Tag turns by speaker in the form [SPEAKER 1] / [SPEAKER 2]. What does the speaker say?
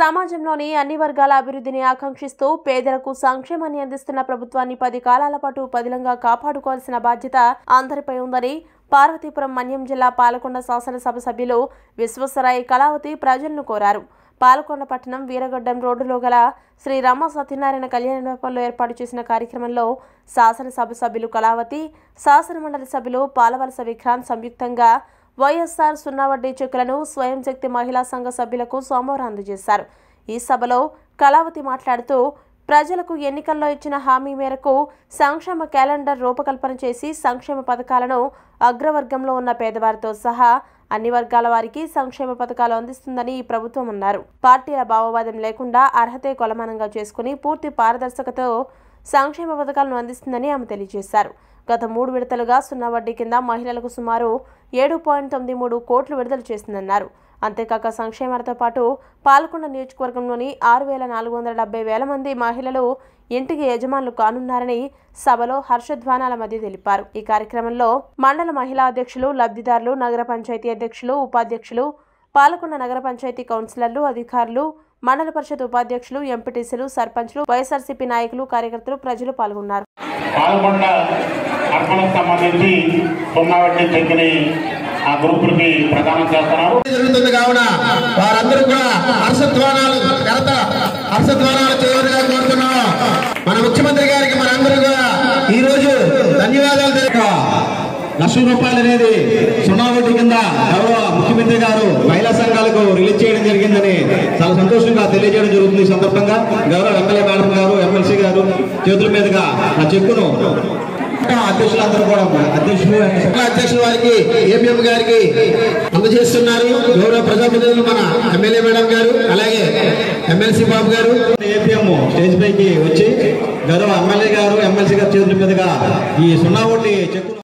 [SPEAKER 1] సమాజంలోని అన్ని వర్గాల అభివృద్ధిని ఆకాంక్షిస్తూ పేదలకు సంక్షేమాన్ని అందిస్తున్న ప్రభుత్వాన్ని పది కాలాల పాటు పదిలంగా కాపాడుకోవాల్సిన బాధ్యత అందరిపై ఉందని పార్వతీపురం మన్యం జిల్లా పాలకొండ శాసనసభ సభ్యులు విశ్వసరాయి కళావతి ప్రజలను కోరారు పాలకొండ పట్టణం వీరగడ్డం రోడ్డులో గల శ్రీ రామ సత్యనారాయణ కళ్యాణ మండపంలో ఏర్పాటు చేసిన కార్యక్రమంలో శాసనసభ సభ్యులు కళావతి శాసనమండలి సభ్యులు పాలవలస విక్రాంత్ సంయుక్తంగా వైఎస్ఆర్ సున్నా వడ్డీ చెక్కులను స్వయం శక్తి మహిళా సంఘ సభ్యులకు సోమవారం అందజేశారు ఈ సభలో కళావతి మాట్లాడుతూ ప్రజలకు ఎన్నికల్లో ఇచ్చిన హామీ మేరకు సంక్షేమ క్యాలెండర్ రూపకల్పన చేసి సంక్షేమ పథకాలను అగ్రవర్గంలో ఉన్న పేదవారితో సహా అన్ని వర్గాల వారికి సంక్షేమ పథకాలు అందిస్తుందని ఈ ప్రభుత్వం అన్నారు పార్టీల భావవాదం లేకుండా అర్హతే కొలమానంగా చేసుకుని పూర్తి పారదర్శకతో సంక్షేమ పథకాలను అందిస్తుందని ఆమె తెలియజేశారు గత మూడు విడతలుగా సున్నా వడ్డీ కింద మహిళలకు సుమారు ఏడు పాయింట్ తొమ్మిది మూడు కోట్లు విడుదల చేసిందన్నారు అంతేకాక సంక్షేమాలతో పాటు పాల్గొన్న నియోజకవర్గంలోని ఆరు వేల నాలుగు వందల డెబ్బై వేల మంది మహిళలు ఇంటికి యజమానులు కానున్నారని సభలో హర్షధ్వానాల మధ్య తెలిపారు ఈ కార్యక్రమంలో మండల మహిళా అధ్యక్షులు లబ్ధిదారులు నగర పంచాయతీ అధ్యక్షులు ఉపాధ్యక్షులు పాల్గొన్న నగర పంచాయతీ కౌన్సిలర్లు అధికారులు మండల పరిషత్ ఉపాధ్యక్షులు ఎంపీటీసీలు సర్పంచ్లు వైఎస్ఆర్సీపీ నాయకులు కార్యకర్తలు ప్రజలు పాల్గొన్నారు
[SPEAKER 2] కడపలకు సంబంధించి సున్నా వడ్డీ ఆ గ్రూపులకి ప్రదానం చేస్తున్నారు జరుగుతుంది కావున వారందరూ కూడా హర్షధ్వానాలు కరత హర్షధ్వానాలు చేయవలసిగా కోరుతున్నాము మన ముఖ్యమంత్రి గారికి మనందరూ కూడా ఈ రోజు ధన్యవాదాలు తెలియక లక్ష రూపాయలు అనేది సున్నా వడ్డీ కింద గౌరవ ముఖ్యమంత్రి గారు మహిళా సంఘాలకు రిలీజ్ చేయడం జరిగిందని చాలా సంతోషంగా తెలియజేయడం జరుగుతుంది సందర్భంగా గౌరవ ఎమ్మెల్యే మేడం గారు ఎమ్మెల్సీ గారు చేతుల మీదుగా ఆ చెక్కును చట్టం అధ్యక్షులందరూ కూడా అధ్యక్షులు అధ్యక్షుల వారికి ఏపీఎం గారికి అందజేస్తున్నారు గౌరవ ప్రజాప్రతినిధులు మన ఎమ్మెల్యే మేడం గారు అలాగే ఎమ్మెల్సీ బాబు గారు ఏపీఎం
[SPEAKER 1] స్టేజ్ పైకి వచ్చి గౌరవ ఎమ్మెల్యే గారు ఎమ్మెల్సీ గారు చేతుల మీదుగా ఈ సున్నా ఓటి చెక్కు